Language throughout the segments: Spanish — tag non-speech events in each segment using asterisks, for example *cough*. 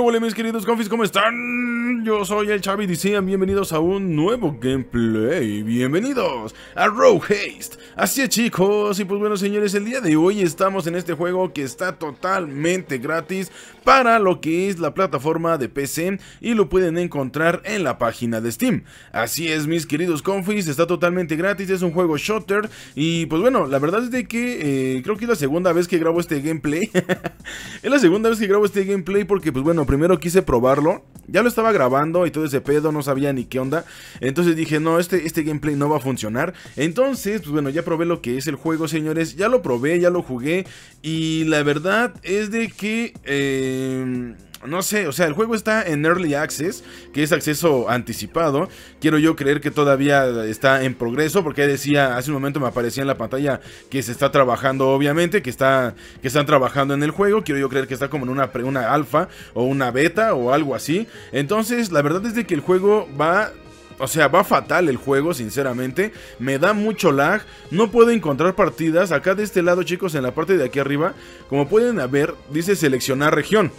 hola mis queridos confis? ¿Cómo están? Yo soy el Chavi y sean bienvenidos a un nuevo gameplay. Bienvenidos a Rogue Haste. Así es chicos, y pues bueno señores, el día de hoy estamos en este juego que está totalmente gratis para lo que es la plataforma de PC y lo pueden encontrar en la página de Steam. Así es mis queridos confis, está totalmente gratis, es un juego shooter y pues bueno, la verdad es de que eh, creo que es la segunda vez que grabo este gameplay. *laughs* es la segunda vez que grabo este gameplay porque pues bueno, primero quise probarlo. Ya lo estaba grabando y todo ese pedo, no sabía ni qué onda. Entonces dije, no, este, este gameplay no va a funcionar. Entonces, pues bueno, ya probé lo que es el juego, señores. Ya lo probé, ya lo jugué. Y la verdad es de que... Eh, no sé, o sea, el juego está en Early Access, que es acceso anticipado. Quiero yo creer que todavía está en progreso, porque decía, hace un momento me aparecía en la pantalla que se está trabajando, obviamente, que, está, que están trabajando en el juego. Quiero yo creer que está como en una, una alfa o una beta o algo así. Entonces, la verdad es de que el juego va o sea, va fatal el juego, sinceramente. Me da mucho lag. No puedo encontrar partidas. Acá de este lado, chicos, en la parte de aquí arriba, como pueden ver, dice seleccionar región.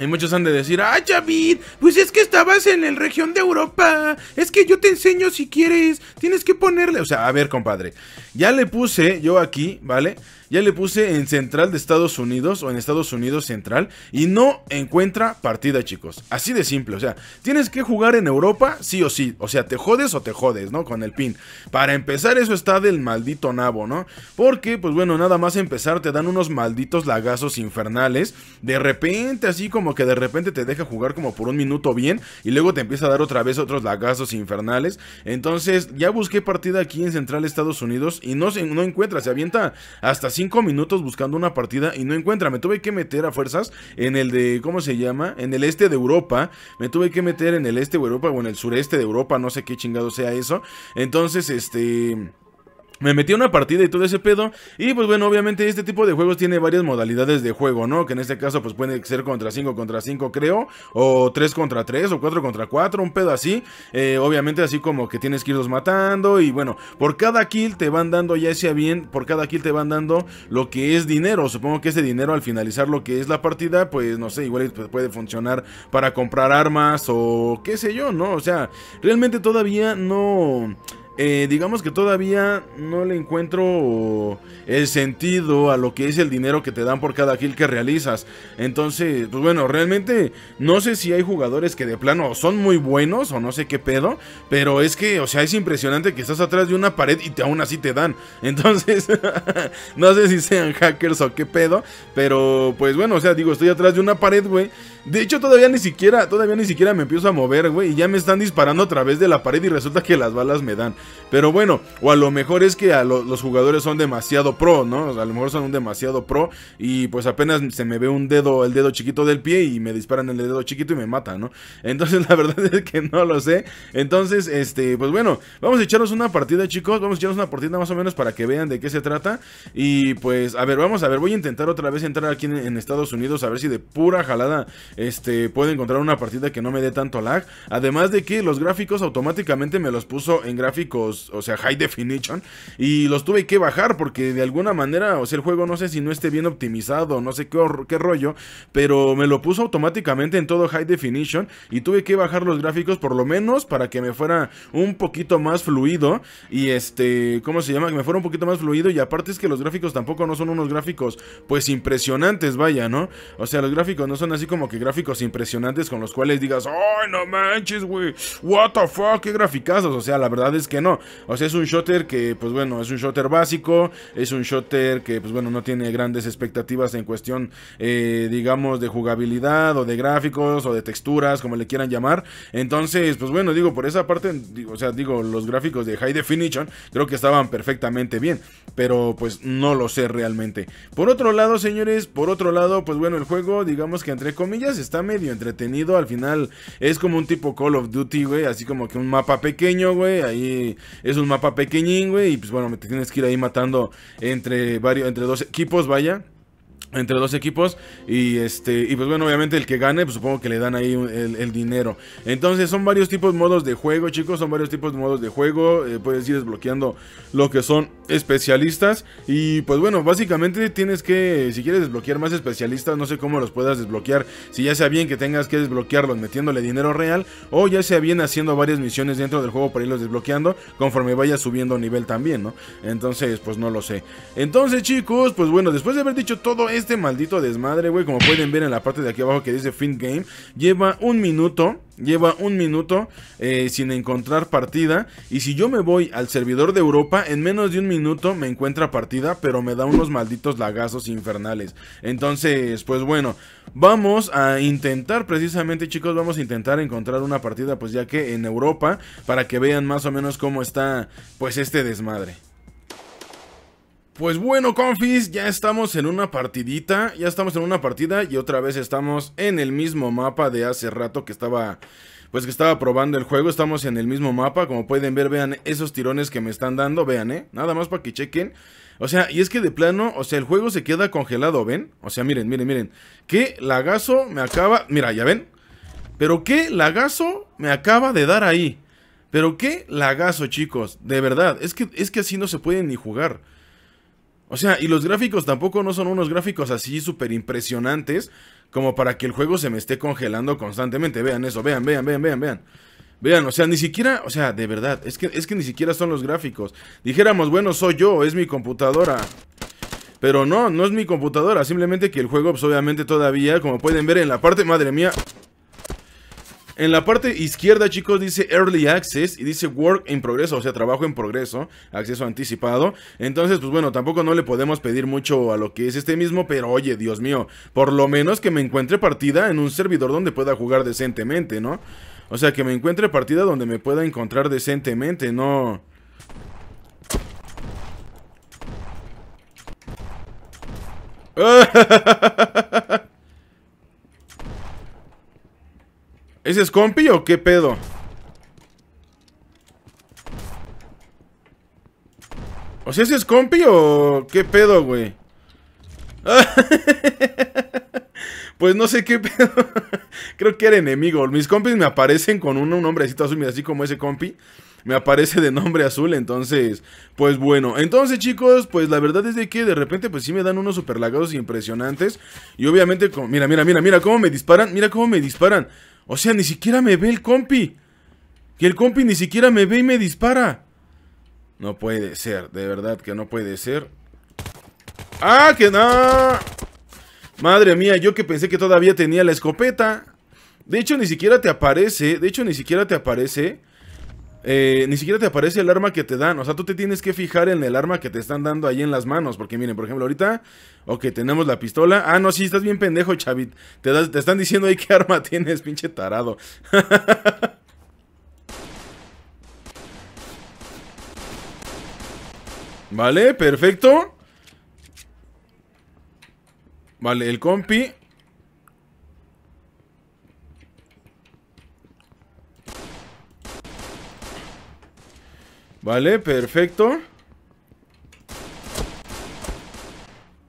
Y muchos han de decir, ah, Javid, pues es que estabas en el región de Europa, es que yo te enseño si quieres, tienes que ponerle, o sea, a ver, compadre, ya le puse yo aquí, ¿vale? Ya le puse en Central de Estados Unidos o en Estados Unidos Central y no encuentra partida, chicos. Así de simple, o sea, tienes que jugar en Europa sí o sí. O sea, te jodes o te jodes, ¿no? Con el pin. Para empezar, eso está del maldito nabo, ¿no? Porque, pues bueno, nada más empezar te dan unos malditos lagazos infernales. De repente, así como que de repente te deja jugar como por un minuto bien y luego te empieza a dar otra vez otros lagazos infernales. Entonces, ya busqué partida aquí en Central de Estados Unidos y no, encuentra. Se avienta hasta 5 minutos buscando una partida y no encuentra. Me tuve que meter a fuerzas en el de, ¿cómo se llama? En el este de Europa. Me tuve que meter en el este de Europa o en el sureste de Europa. No sé qué chingado sea eso. Entonces, este... Me metí a una partida y todo ese pedo. Y pues bueno, obviamente este tipo de juegos tiene varias modalidades de juego, ¿no? Que en este caso pues puede ser contra 5 contra 5 creo. O 3 contra 3 o 4 contra 4, un pedo así. Eh, obviamente así como que tienes que irlos matando. Y bueno, por cada kill te van dando, ya sea bien, por cada kill te van dando lo que es dinero. Supongo que ese dinero al finalizar lo que es la partida, pues no sé, igual puede funcionar para comprar armas o qué sé yo, ¿no? O sea, realmente todavía no eh, digamos que todavía no le encuentro el sentido a lo que es el dinero que te dan por cada kill que realizas. Entonces, pues bueno, realmente no sé si hay jugadores que de plano son muy buenos o no sé qué pedo, pero es que, o sea, es impresionante que estás atrás de una pared y te, aún así te dan. *laughs* Entonces, *laughs* no sé si sean hackers o qué pedo, pero pues bueno, o sea, digo, estoy atrás de una pared, güey. De hecho, todavía ni siquiera, todavía ni siquiera me empiezo a mover, güey, y ya me están disparando a través de la pared y resulta que las balas me dan. Pero bueno, o a lo mejor es que a los jugadores son demasiado pro, ¿no? a lo mejor son un demasiado pro y pues apenas se me ve un dedo, el dedo chiquito del pie y me disparan el dedo chiquito y me matan, ¿no? *laughs* Entonces la verdad es que no lo sé. Entonces, este, pues bueno, vamos a echarnos una partida, chicos. Vamos a echarnos una partida más o menos para que vean de qué se trata. Y pues, a ver, vamos a ver, voy a intentar otra vez entrar aquí en, Estados Unidos a ver si de pura jalada, este, puedo encontrar una partida que no me dé tanto lag. Además de que los gráficos automáticamente me los puso en gráfico o sea, high definition, y los tuve que bajar porque de alguna manera, o sea, el juego no sé si no esté bien optimizado, no sé qué, qué rollo, pero me lo puso automáticamente en todo high definition y tuve que bajar los gráficos por lo menos para que me fuera un poquito más fluido y este, ¿cómo se llama? Que me fuera un poquito más fluido y aparte es que los gráficos tampoco no son unos gráficos pues impresionantes, vaya, ¿no? O sea, los gráficos no son así como que gráficos impresionantes con los cuales digas, ¡ay, no manches, güey! ¡What the fuck! ¡Qué graficazos! O sea, la verdad es que no. O sea, es un shooter que, pues bueno, es un shooter básico, es un shooter que, pues bueno, no tiene grandes expectativas en cuestión, eh, digamos, de jugabilidad o de gráficos o de texturas, como le quieran llamar. Entonces, pues bueno, digo, por esa parte, digo, o sea, digo, los gráficos de High Definition creo que estaban perfectamente bien, pero pues no lo sé realmente. Por otro lado, señores, por otro lado, pues bueno, el juego, digamos que entre comillas, está medio entretenido. Al final es como un tipo Call of Duty, güey, así como que un mapa pequeño, güey, ahí es un mapa pequeñín, güey. Y pues bueno, te tienes que ir ahí matando entre varios, entre dos equipos, vaya entre dos equipos y este y pues bueno obviamente el que gane pues supongo que le dan ahí el, dinero entonces son varios tipos de modos de juego chicos son varios tipos de modos de juego eh, puedes ir desbloqueando lo que son especialistas y pues bueno básicamente tienes que si quieres desbloquear más especialistas no sé cómo los puedas desbloquear si ya sea bien que tengas que desbloquearlos metiéndole dinero real o ya sea bien haciendo varias misiones dentro del juego para irlos desbloqueando conforme vaya subiendo nivel también no entonces pues no lo sé entonces chicos pues bueno después de haber dicho todo este maldito desmadre güey como pueden ver en la parte de aquí abajo que dice fin game lleva un minuto Lleva un minuto eh, sin encontrar partida. Y si yo me voy al servidor de Europa, en menos de un minuto me encuentra partida, pero me da unos malditos lagazos infernales. Entonces, pues bueno, vamos a intentar, precisamente chicos, vamos a intentar encontrar una partida, pues ya que en Europa, para que vean más o menos cómo está, pues este desmadre. Pues bueno, confis, ya estamos en una partidita, ya estamos en una partida y otra vez estamos en el mismo mapa de hace rato que estaba, pues que estaba probando el juego, estamos en el mismo mapa, como pueden ver, vean esos tirones que me están dando, vean, eh, nada más para que chequen, o sea, y es que de plano, o sea, el juego se queda congelado, ¿ven? O sea, miren, miren, miren, qué lagazo me acaba, mira, ya ven, pero qué lagazo me acaba de dar ahí, pero qué lagazo, chicos, de verdad, es que, es que así no se puede ni jugar, o sea, y los gráficos tampoco no son unos gráficos así súper impresionantes como para que el juego se me esté congelando constantemente. Vean eso, vean, vean, vean, vean, vean. Vean, o sea, ni siquiera, o sea, de verdad, es que, es que ni siquiera son los gráficos. Dijéramos, bueno, soy yo, es mi computadora. Pero no, no es mi computadora, simplemente que el juego, pues, obviamente todavía, como pueden ver en la parte, madre mía, en la parte izquierda, chicos, dice Early Access y dice Work in Progreso, o sea, trabajo en progreso, acceso anticipado. Entonces, pues bueno, tampoco no le podemos pedir mucho a lo que es este mismo, pero oye, Dios mío, por lo menos que me encuentre partida en un servidor donde pueda jugar decentemente, ¿no? O sea, que me encuentre partida donde me pueda encontrar decentemente, no... *laughs* ¿Ese es compi o qué pedo? O sea, ¿ese es compi o qué pedo, güey? *laughs* pues no sé qué pedo. *laughs* Creo que era enemigo. Mis compis me aparecen con un, nombrecito azul, así como ese compi me aparece de nombre azul, entonces, pues bueno, entonces chicos, pues la verdad es de que de repente pues sí me dan unos super lagados impresionantes y obviamente, como, mira, mira, mira, mira cómo me disparan, mira cómo me disparan. O sea, ni siquiera me ve el compi. Que el compi ni siquiera me ve y me dispara. No puede ser, de verdad que no puede ser. ¡Ah, que no! Madre mía, yo que pensé que todavía tenía la escopeta. De hecho, ni siquiera te aparece. De hecho, ni siquiera te aparece eh, ni siquiera te aparece el arma que te dan. O sea, tú te tienes que fijar en el arma que te están dando ahí en las manos. Porque miren, por ejemplo, ahorita, ok, tenemos la pistola. Ah, no, sí, estás bien pendejo, Chavit. Te, te están diciendo ahí qué *laughs* arma tienes, pinche tarado. *laughs* vale, perfecto. Vale, el compi. Vale, perfecto.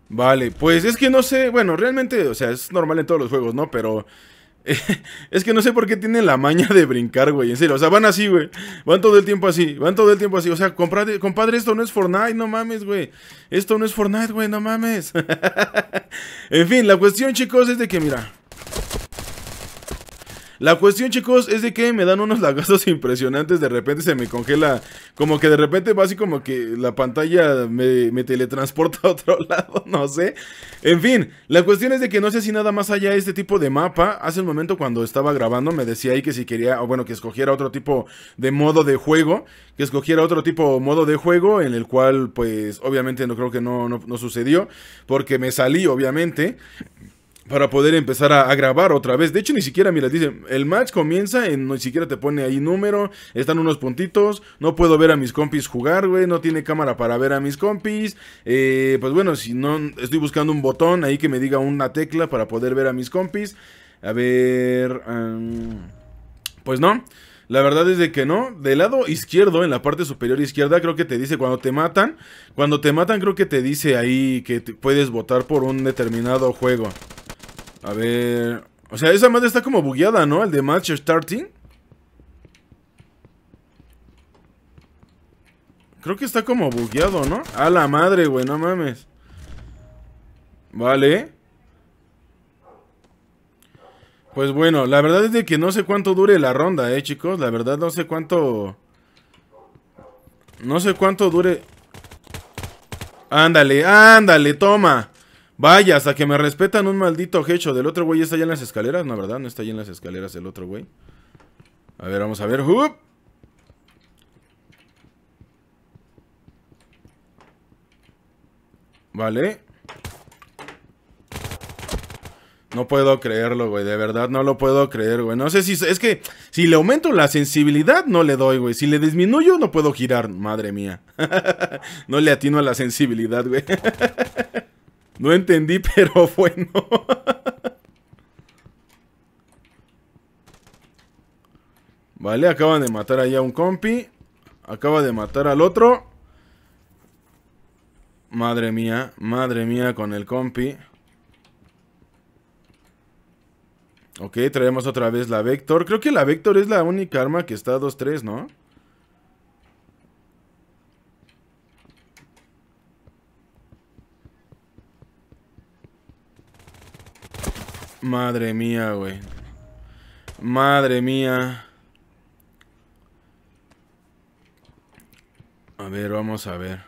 Vale, pues es que no sé, bueno, realmente, o sea, es normal en todos los juegos, ¿no? Pero *laughs* es que no sé por qué tienen la maña de brincar, güey, en serio, o sea, van así, güey, van todo el tiempo así, van todo el tiempo así, o sea, compadre esto no es Fortnite, no mames, güey, esto no es Fortnite, güey, no mames. *laughs* en fin, la cuestión, chicos, es de que, mira, la cuestión, chicos, es de que me dan unos *laughs* lagazos impresionantes. De repente se me congela. Como que de repente va así como que la pantalla me, teletransporta a otro *laughs* lado. No sé. En fin, la cuestión es de que no sé si nada más allá de este tipo de mapa. Hace un momento cuando estaba grabando me decía ahí que si quería, o bueno, que escogiera otro tipo de modo de juego. Que escogiera otro tipo de modo de juego en el cual, pues, obviamente no creo que no sucedió. Porque me salí, obviamente para poder empezar a, grabar otra vez. De hecho, ni siquiera, mira, dice, el match comienza, en, ni siquiera te pone ahí número, están unos puntitos, no puedo ver a mis compis jugar, güey, no tiene cámara para ver a mis compis. Eh, pues bueno, si no, estoy buscando un botón ahí que me diga una tecla para poder ver a mis compis. A ver, pues no. La verdad es de que no. Del lado izquierdo, en la parte superior izquierda, creo que te dice cuando te matan. Cuando te matan, creo que te dice ahí que puedes votar por un determinado juego. A ver. O sea, esa madre está como bugueada, ¿no? El de Match Starting. Creo que está como bugueado, ¿no? A la madre, güey, no mames. Vale. Pues bueno, la verdad es de que no sé cuánto dure la ronda, eh, chicos. La verdad no sé cuánto... No sé cuánto dure... Ándale, ándale, toma. Vaya, hasta que me respetan un maldito hecho. Del otro güey está allá en las escaleras. No, ¿verdad? No está allá en las escaleras del otro güey. A ver, vamos a ver. Vale. No puedo creerlo, güey. De verdad, no lo puedo creer, güey. No sé si... Es que si le aumento la sensibilidad, no le doy, güey. Si le disminuyo, no puedo girar. Madre mía. *laughs* no le atino a la sensibilidad, güey. *laughs* No entendí, *laughs* pero bueno. Vale, acaban de matar allá a un compi. Acaba de matar al otro. Madre mía, madre mía con el compi. Ok, traemos otra vez la Vector. Creo que la Vector es la única arma que está 2-3, ¿no? Madre mía, güey. Madre mía. A ver, vamos a ver.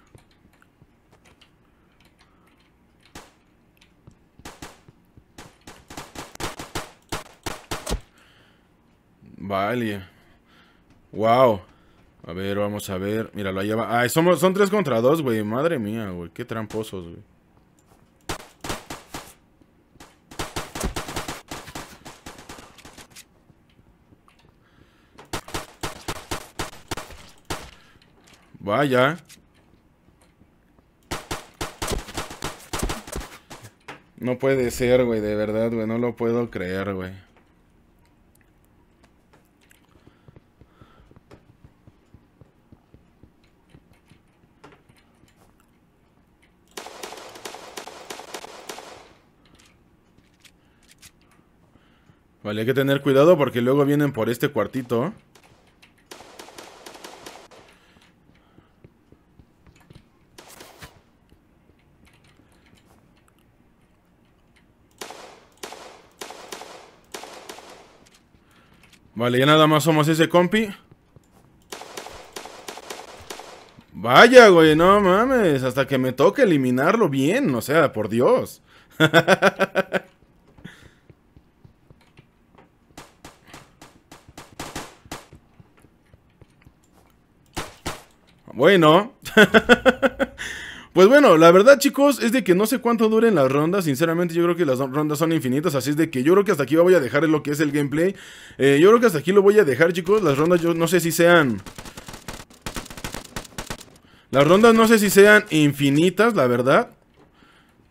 Vale. Wow. A ver, vamos a ver. Mira, lo lleva. Ay, son tres contra dos, güey. Madre mía, güey. Qué tramposos, güey. Vaya. No puede ser, güey, de verdad, güey, no lo puedo creer, güey. Vale, hay que tener cuidado porque luego vienen por este cuartito. Vale, ya nada más somos ese compi. Vaya, güey, no mames. Hasta que me toque eliminarlo bien, o sea, por Dios. *laughs* bueno. *laughs* Pues bueno, la verdad chicos es de que no sé cuánto duren las rondas, sinceramente yo creo que las rondas son infinitas, así es de que yo creo que hasta aquí voy a dejar lo que es el gameplay. Eh, yo creo que hasta aquí lo voy a dejar chicos, las rondas yo no sé si sean... Las rondas no sé si sean infinitas, la verdad.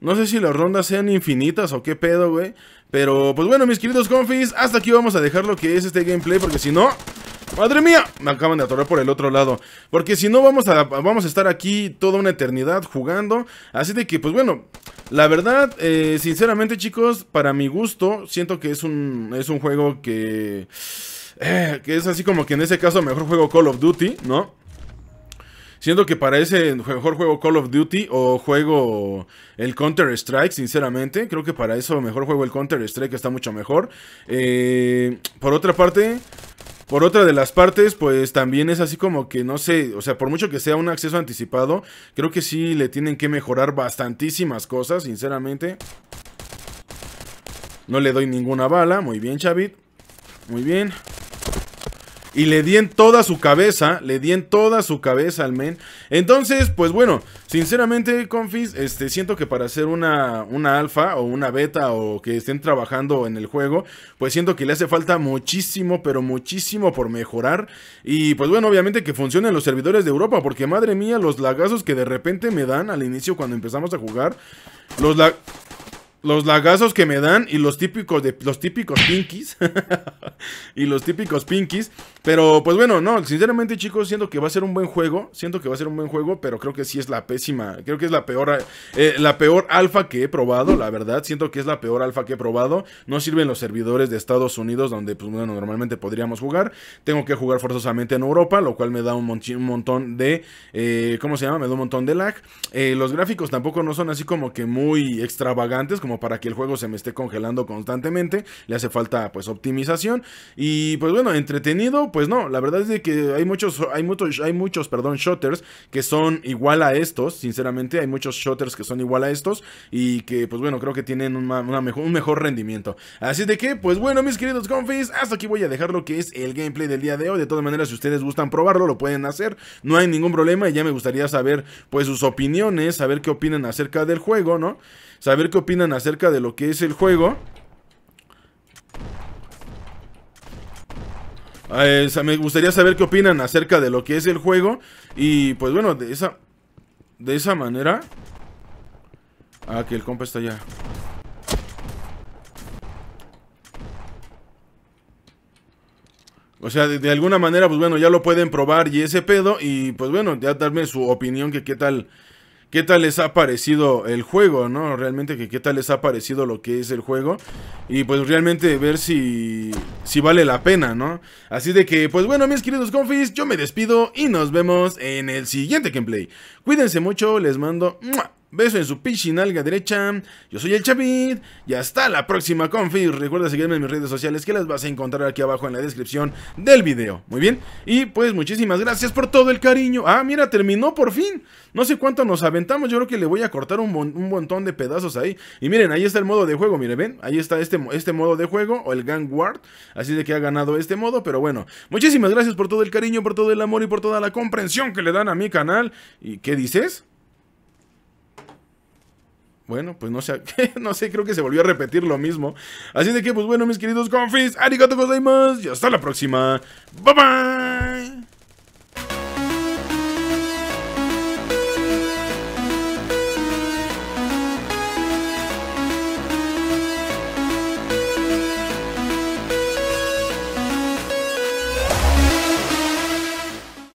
No sé si las rondas sean infinitas o qué pedo, güey. Pero pues bueno, mis queridos confis, hasta aquí vamos a dejar lo que es este gameplay porque si no... ¡Madre mía! Me acaban de atorar por el otro lado. Porque si no, vamos a, vamos a estar aquí toda una eternidad jugando. Así de que, pues bueno, la verdad, eh, sinceramente chicos, para mi gusto, siento que es un, es un juego que... Eh, que es así como que en ese caso mejor juego Call of Duty, ¿no? Siento que para ese mejor juego Call of Duty o juego el Counter Strike, sinceramente. Creo que para eso mejor juego el Counter Strike está mucho mejor. Eh, por otra parte, por otra de las partes, pues también es así como que no sé, o sea, por mucho que sea un acceso anticipado, creo que sí le tienen que mejorar bastantísimas cosas, sinceramente. No le doy ninguna bala, muy bien, Chavit. Muy bien. Y le di en toda su cabeza, le di en toda su cabeza al men. Entonces, pues bueno, sinceramente, Confis, este, siento que para hacer una, una alfa o una beta o que estén trabajando en el juego, pues siento que le hace falta muchísimo, pero muchísimo por mejorar. Y pues bueno, obviamente que funcionen los servidores de Europa, porque madre mía, los lagazos que de repente me dan al inicio cuando empezamos a jugar, los lagazos los lagazos que me dan y los típicos de los típicos pinkies *laughs* y los típicos pinkies, pero pues bueno, no, sinceramente chicos, siento que va a ser un buen juego, siento que va a ser un buen juego, pero creo que sí es la pésima, creo que es la peor eh, la peor alfa que he probado, la verdad, siento que es la peor alfa que he probado. No sirven los servidores de Estados Unidos donde pues bueno, normalmente podríamos jugar. Tengo que jugar forzosamente en Europa, lo cual me da un, montón de eh, ¿cómo se llama? Me da un montón de lag. Eh, los gráficos tampoco no son así como que muy extravagantes como para que el juego se me esté congelando constantemente. Le hace falta pues optimización. Y pues bueno, entretenido, pues no. La verdad es de que hay muchos, hay muchos, hay muchos, perdón, shooters que son igual a estos. Sinceramente, hay muchos shooters que son igual a estos. Y que pues bueno, creo que tienen una, mejor, un mejor rendimiento. Así de que, pues bueno, mis queridos confis, hasta aquí voy a dejar lo que es el gameplay del día de hoy. De todas maneras, si ustedes gustan probarlo, lo pueden hacer. No hay ningún problema. Y ya me gustaría saber pues sus opiniones, saber qué opinan acerca del juego, ¿no? saber qué opinan acerca de lo que es el juego. Ah, me gustaría saber qué opinan acerca de lo que es el juego. Y pues bueno, de esa, de esa manera... Ah, que el compa está allá. O sea, de, alguna manera, pues bueno, ya lo pueden probar y ese pedo. Y pues bueno, ya darme su opinión que qué tal, qué tal les ha parecido el juego, ¿no? Realmente que qué tal les ha parecido lo que es el juego. Y pues realmente ver si, si vale la pena, ¿no? Así de que, pues bueno, mis queridos confis, yo me despido y nos vemos en el siguiente gameplay. Cuídense mucho, les mando beso en su pinche nalga derecha. Yo soy el Chavit y hasta la próxima, confi Recuerda seguirme en mis redes sociales que las vas a encontrar aquí abajo en la descripción del video. Muy bien, y pues muchísimas gracias por todo el cariño. Ah, mira, terminó por fin. No sé cuánto nos aventamos, yo creo que le voy a cortar un, montón de pedazos ahí. Y miren, ahí está el modo de juego, miren, ven, ahí está este, este modo de juego o el Gang Ward. Así de que ha ganado este modo, pero bueno, muchísimas gracias por todo el cariño, por todo el amor y por toda la comprensión que le dan a mi canal. ¿Y qué dices? Bueno, pues no sé, *laughs* no sé, creo que se volvió a repetir lo mismo. Así de que, pues bueno, mis queridos confis, arigato gozaimasu y hasta la próxima. Bye bye.